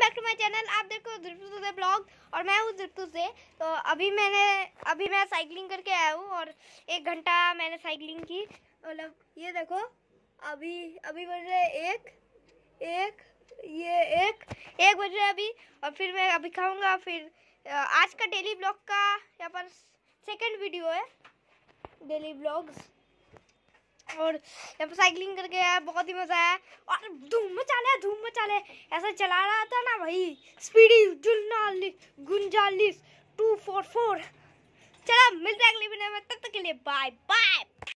welcome back to my channel आप देखो दे blog और मैं हूँ द्रिप्तुजे तो अभी मैंने अभी मैं साइकिलिंग करके आया हूँ और एक घंटा मैंने साइकिलिंग की मतलब ये देखो अभी अभी बज रहे एक एक ये एक एक बज रहे अभी और फिर मैं अभी खाऊंगा फिर आज का डेली ब्लॉग का यहाँ पर सेकेंड वीडियो है डेली ब्लॉग्स और यहाँ पर साइकिलिंग करके आया बहुत ही मज़ा आया और धूम मचा लिया धूम मचा लिया ऐसा चला रहा था ना भाई स्पीडी जुलनालिस गुंजालिस टू फोर फोर चलो मिलते हैं अगले वीडियो में तब तक के लिए बाय बाय